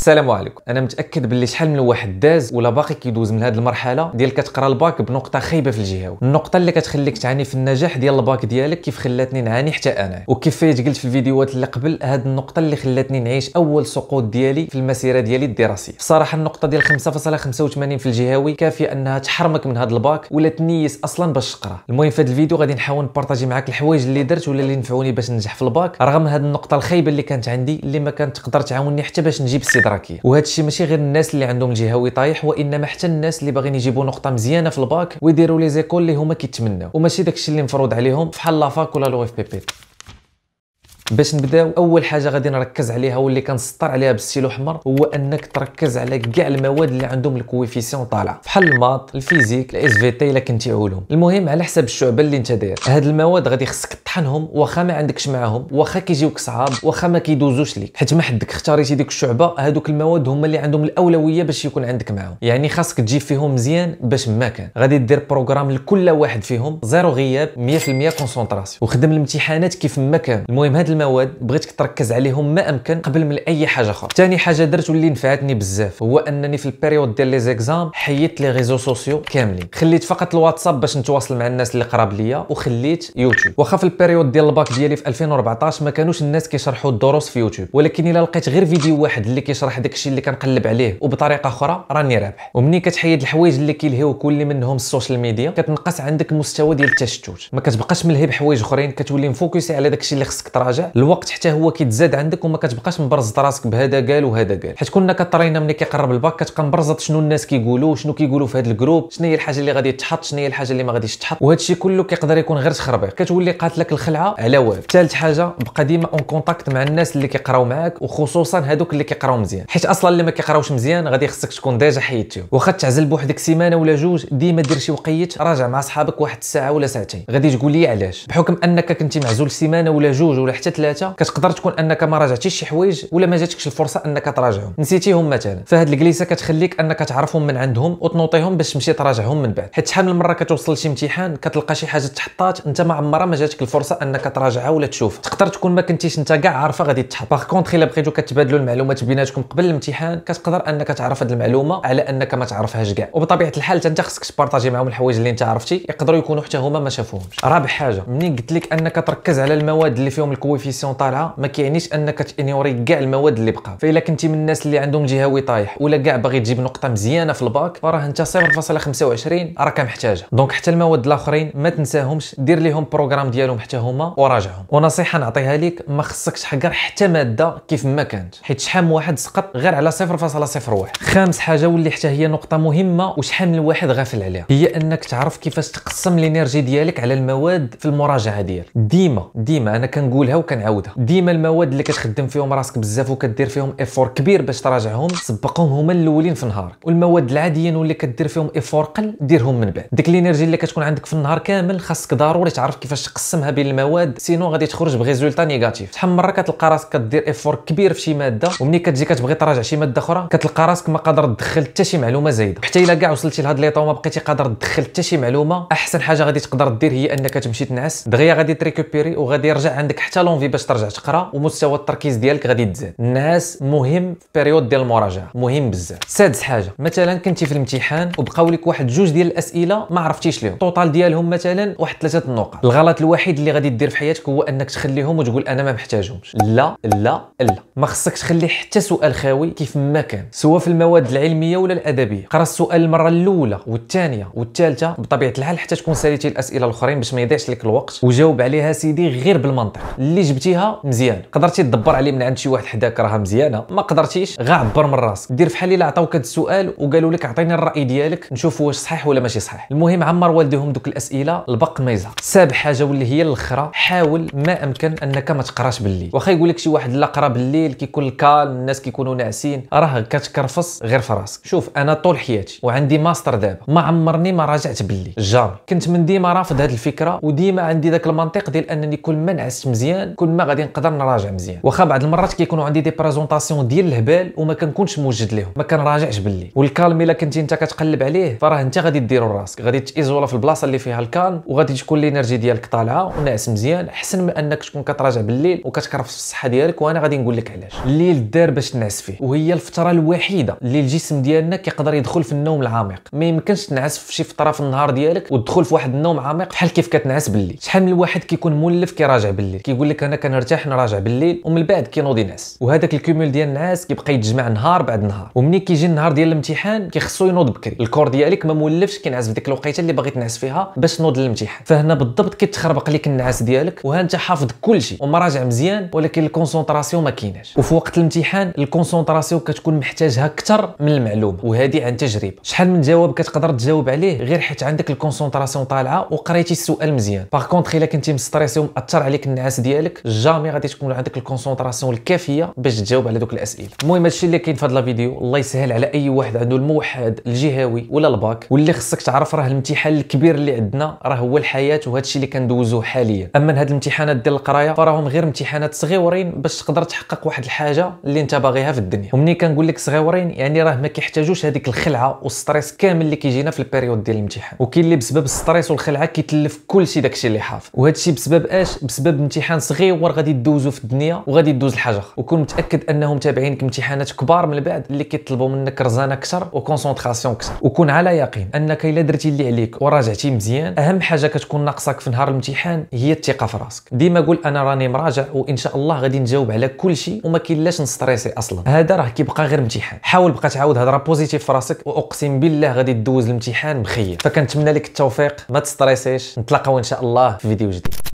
السلام عليكم انا متاكد باللي شحال من واحد داز ولا باقي كيدوز من هذه المرحله ديال كتقرا الباك بنقطه خايبه في الجهه النقطه اللي كتخليك تعاني في النجاح ديال الباك ديالك كيف خلاتني نعاني حتى انا وكيفاش قلت في الفيديوهات اللي قبل هذه النقطه اللي خلاتني نعيش اول سقوط ديالي في المسيره ديالي الدراسيه بصراحه النقطه ديال 5.85 في الجهاوي كافيه انها تحرمك من هذا الباك ولا تنيس اصلا باش تقرا المهم في هذا الفيديو غادي نحاول نبارطاجي معاك الحوايج اللي درت ولا اللي نفعوني باش ننجح في الباك رغم هذه النقطه الخايبه اللي كانت عندي اللي ما كانت تقدر تعاونني حتى باش نجيب السيدر الكراكيه وهذا الشيء ماشي غير الناس اللي عندهم الجهوي طايح وانما حتى الناس اللي باغيين يجيبوا نقطه مزيانه في الباك ويديروا لي زيكول اللي هما كيتمناو وماشي داكشي اللي مفروض عليهم فحال لافاك ولا لو اف بي بي باش نبداو اول حاجه غادي نركز عليها واللي كنسطر عليها بالستيلو احمر هو انك تركز على كاع المواد اللي عندهم الكويفيسيون طالعه بحال الماط الفيزيك الاس في تي الا كنتي علوم المهم على حسب الشعبه اللي انت داير هاد المواد غادي خصك تطحنهم واخا ما عندكش معاهم واخا كيجيوك صعاب واخا ما كيدوزوش ليك حيت ما حدك اختاريتي ديك الشعبه هادوك المواد هما اللي عندهم الاولويه باش يكون عندك معاهم يعني خاصك تجي فيهم مزيان باش ما كان غادي دير بروغرام لكل واحد فيهم زيرو غياب 100% كونسونطراسيون وخدم الامتحانات كيف ما كان المهم هاد المواد بغيتك تركز عليهم ما امكن قبل من اي حاجه اخرى ثاني حاجه درت واللي نفعتني بزاف هو انني في البيريود ديال لي زيكزام حيدت لي ريزو سوسيو كاملين خليت فقط الواتساب باش نتواصل مع الناس اللي قراب ليا وخليت يوتيوب واخا في البيريود ديال الباك ديالي في 2014 ما كانوش الناس كيشرحوا الدروس في يوتيوب ولكن الا لقيت غير فيديو واحد اللي كيشرح داكشي اللي كنقلب عليه وبطريقه اخرى راني رابح ومني كتحيد الحوايج اللي كيلهيو كل منهم السوشيال ميديا كتنقص عندك مستوى ديال التشتت ما كتبقاش ملهي بحوايج اخرين كتولي مفوكسي على داكشي اللي خصك تراجع الوقت حتى هو كيتزاد عندك وما كتبقاش مبرزط راسك بهذا قال وهذا قال حيت كنا كطرينا ملي كيقرب الباك كتبقى مبرزط شنو الناس كيقولوا شنو كيقولوا في هذا الجروب شنو هي الحاجه اللي غادي تحط شنو هي الحاجه اللي ما غاديش تحط وهذا الشيء كله كيقدر يكون غير تخربيق كتولي قاتلك الخلعه على واف ثالث حاجه بقى ديما اون كونتاكت مع الناس اللي كيقراو معاك وخصوصا هذوك اللي كيقراو مزيان حيت اصلا اللي ما كيقراوش مزيان غادي خصك تكون ديجا حيدتهم واخا تعزل بوحدك سيمانه ولا جوج ديما دير شي وقيت راجع مع صحابك واحد الساعه ولا ساعتين غادي تقول لي علاش بحكم انك كنتي معزول سيمانه ولا جوج ولا حتى ثلاثه كتقدر تكون انك ما راجعتيش شي حوايج ولا ما جاتكش الفرصه انك تراجعهم نسيتيهم مثلا فهاد الكليسه كتخليك انك تعرفهم من عندهم وتنوطيهم باش تمشي تراجعهم من بعد حيت شحال من مره كتوصل لشي امتحان كتلقى شي حاجه تحطات انت ما عمرها ما جاتك الفرصه انك تراجعها ولا تشوفها تقدر تكون ما كنتيش انت كاع عارفه غادي تحط باغ كونطخ الا بقيتو كتبادلوا المعلومات بيناتكم قبل الامتحان كتقدر انك تعرف هاد المعلومه على انك ما تعرفهاش كاع وبطبيعه الحال انت خصك تبارطاجي معاهم الحوايج اللي انت عرفتي يقدروا يكونوا حتى هما ما شافوهمش رابع حاجه منين قلت لك انك تركز على المواد اللي فيهم الكوي كوفيسيون طالعه ما كيعنيش انك تانيوري يعني كاع المواد اللي بقى فاذا كنتي من الناس اللي عندهم جهوي طايح ولا كاع باغي تجيب نقطه مزيانه في الباك فراه انت 0.25 راك محتاجها دونك حتى المواد الاخرين ما تنساهمش دير ليهم بروغرام ديالهم حتى هما وراجعهم ونصيحه نعطيها لك ما خصكش حقر حتى ماده كيف ما كانت حيت شحال واحد سقط غير على 0.01 خامس حاجه واللي حتى هي نقطه مهمه وشحال من واحد غافل عليها هي انك تعرف كيفاش تقسم الانرجي ديالك على المواد في المراجعه ديالك ديما ديما انا كنقولها كنعاودها ديما المواد اللي كتخدم فيهم راسك بزاف وكدير فيهم ايفور كبير باش تراجعهم سبقهم هما الاولين في نهارك والمواد العاديين واللي كدير فيهم ايفور قل ديرهم من بعد ديك الانرجي اللي كتكون عندك في النهار كامل خاصك ضروري تعرف كيفاش تقسمها بين المواد سينو غادي تخرج بغيزولتا نيجاتيف شحال مره كتلقى راسك كدير ايفور كبير في شي ماده ومني كتجي كتبغي تراجع شي ماده اخرى كتلقى راسك ما قادر تدخل حتى شي معلومه زايده حتى الا كاع وصلتي لهاد ليطو ما بقيتي قادر تدخل حتى شي معلومه احسن حاجه غادي تقدر دير هي انك تمشي تنعس دغيا غادي تريكوبيري وغادي يرجع عندك حتى لون اونفي باش ترجع تقرا ومستوى التركيز ديالك غادي تزاد النعاس مهم في بيريود ديال المراجعه مهم بزاف سادس حاجه مثلا كنتي في الامتحان وبقاو لك واحد جوج ديال الاسئله ما عرفتيش ليهم التوتال ديالهم مثلا واحد ثلاثه النقط الغلط الوحيد اللي غادي دير في حياتك هو انك تخليهم وتقول انا ما محتاجهمش لا لا لا ما خصك تخلي حتى سؤال خاوي كيف ما كان سواء في المواد العلميه ولا الادبيه قرا السؤال المره الاولى والثانيه والثالثه بطبيعه الحال حتى تكون ساليتي الاسئله الاخرين باش ما يضيعش لك الوقت وجاوب عليها سيدي غير بالمنطق اللي جبتيها مزيان قدرتي تدبر عليه من عند شي واحد حداك راها مزيانه ما قدرتيش غا عبر من راسك دير فحال الا عطاوك هذا السؤال وقالوا لك عطيني الراي ديالك نشوف واش صحيح ولا ماشي صحيح المهم عمر والديهم دوك الاسئله البق ما يزهق سابع حاجه واللي هي الاخرى حاول ما امكن انك ما تقراش بالليل واخا يقول لك شي واحد لا قرا بالليل كيكون الكالم الناس كيكونوا ناعسين راه كتكرفص غير في راسك شوف انا طول حياتي وعندي ماستر دابا ما عمرني ما راجعت بالليل جامي كنت من ديما رافض هذه الفكره وديما عندي ذاك المنطق ديال انني كل ما نعست مزيان كل ما غادي نقدر نراجع مزيان واخا بعض المرات كيكونوا عندي دي بريزونطاسيون ديال الهبال وما كنكونش موجد لهم ما كنراجعش باللي والكالم الا كنتي انت كتقلب عليه فراه انت غادي ديرو راسك غادي تيزولا في البلاصه اللي فيها الكالم وغادي تكون الانرجي ديالك طالعه وناعس مزيان احسن من انك تكون كتراجع بالليل وكتكرف في الصحه ديالك وانا غادي نقول لك علاش الليل دار باش تنعس فيه وهي الفتره الوحيده اللي الجسم ديالنا كيقدر يدخل في النوم العميق ما يمكنش تنعس في شي فتره في النهار ديالك وتدخل في واحد النوم عميق بحال كيف كتنعس بالليل شحال من الواحد كيكون مولف كيراجع بالليل كيقول لك انا كنرتاح نراجع بالليل ومن بعد كينوضي ناس وهذاك الكومول ديال النعاس كيبقى يتجمع نهار بعد نهار ومني كيجي النهار ديال الامتحان كيخصو ينوض بكري الكور ديالك ما مولفش كينعس في ديك الوقيته اللي باغي تنعس فيها باش تنوض للامتحان فهنا بالضبط كيتخربق لك النعاس ديالك وها انت حافظ كلشي ومراجع مزيان ولكن الكونسونطراسيون ما كايناش وفي وقت الامتحان الكونسونطراسيون كتكون محتاجها اكثر من المعلومه وهذه عن تجربه شحال من جواب كتقدر تجاوب عليه غير حيت عندك الكونسونطراسيون طالعه وقريتي السؤال مزيان باغ الا كنتي مستريسي ومأثر عليك النعاس ديالك جامي غادي تكون عندك الكونسونطراسيون الكافيه باش تجاوب على دوك الاسئله المهم هادشي اللي كاين في هاد لا فيديو الله يسهل على اي واحد عنده الموحد الجهوي ولا الباك واللي خصك تعرف راه الامتحان الكبير اللي عندنا راه هو الحياه وهادشي اللي كندوزوه حاليا اما هاد الامتحانات ديال القرايه فراهم غير امتحانات صغيورين باش تقدر تحقق واحد الحاجه اللي انت باغيها في الدنيا ومني كنقول لك صغيورين يعني راه ما كيحتاجوش هذيك الخلعه والستريس كامل اللي كيجينا في البيريود ديال الامتحان وكاين اللي بسبب الستريس والخلعه كيتلف كلشي داكشي اللي حافظ وهادشي بسبب اش بسبب امتحان صغير تصور غادي تدوزو في الدنيا وغادي تدوز لحاجه اخرى وكون متاكد انهم تابعينك امتحانات كبار من بعد اللي كيطلبوا منك رزانه اكثر وكونسونطراسيون اكثر وكون على يقين انك الا درتي اللي عليك وراجعتي مزيان اهم حاجه كتكون ناقصك في نهار الامتحان هي الثقه في راسك ديما قول انا راني مراجع وان شاء الله غادي نجاوب على كل شيء وما كاينلاش نستريسي اصلا هذا راه كيبقى غير امتحان حاول بقى تعاود هضره بوزيتيف في راسك واقسم بالله غادي تدوز الامتحان بخير فكنتمنى لك التوفيق ما تستريسيش نتلاقاو ان شاء الله في فيديو جديد